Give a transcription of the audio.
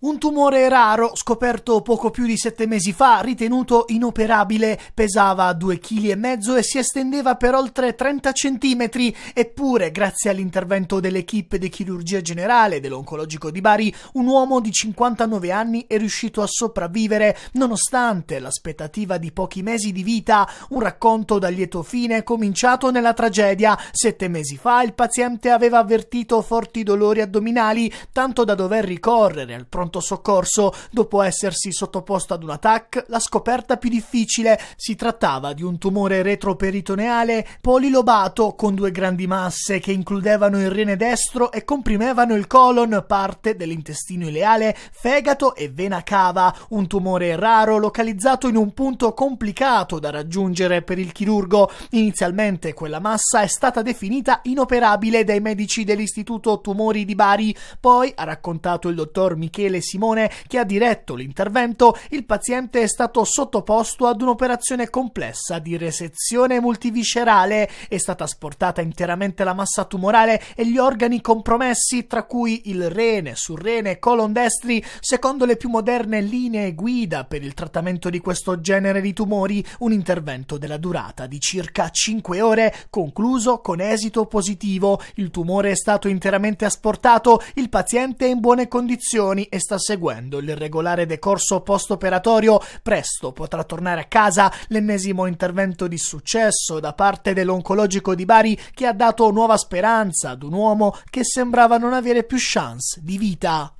Un tumore raro, scoperto poco più di sette mesi fa, ritenuto inoperabile, pesava 2,5 kg e si estendeva per oltre 30 cm, eppure, grazie all'intervento dell'equipe di chirurgia generale dell'oncologico di Bari, un uomo di 59 anni è riuscito a sopravvivere, nonostante l'aspettativa di pochi mesi di vita, un racconto da lieto fine cominciato nella tragedia. Sette mesi fa il paziente aveva avvertito forti dolori addominali, tanto da dover ricorrere al pronto pronto soccorso dopo essersi sottoposto ad un attacco, la scoperta più difficile si trattava di un tumore retroperitoneale polilobato con due grandi masse che includevano il rene destro e comprimevano il colon, parte dell'intestino ileale, fegato e vena cava, un tumore raro localizzato in un punto complicato da raggiungere per il chirurgo. Inizialmente quella massa è stata definita inoperabile dai medici dell'Istituto Tumori di Bari, poi ha raccontato il dottor Michele Gabriele Simone che ha diretto l'intervento, il paziente è stato sottoposto ad un'operazione complessa di resezione multiviscerale, è stata asportata interamente la massa tumorale e gli organi compromessi, tra cui il rene, surrene, e colon destri, secondo le più moderne linee guida per il trattamento di questo genere di tumori, un intervento della durata di circa 5 ore, concluso con esito positivo. Il tumore è stato interamente asportato, il paziente è in buone condizioni, è stato sta seguendo il regolare decorso post-operatorio, presto potrà tornare a casa l'ennesimo intervento di successo da parte dell'oncologico di Bari che ha dato nuova speranza ad un uomo che sembrava non avere più chance di vita.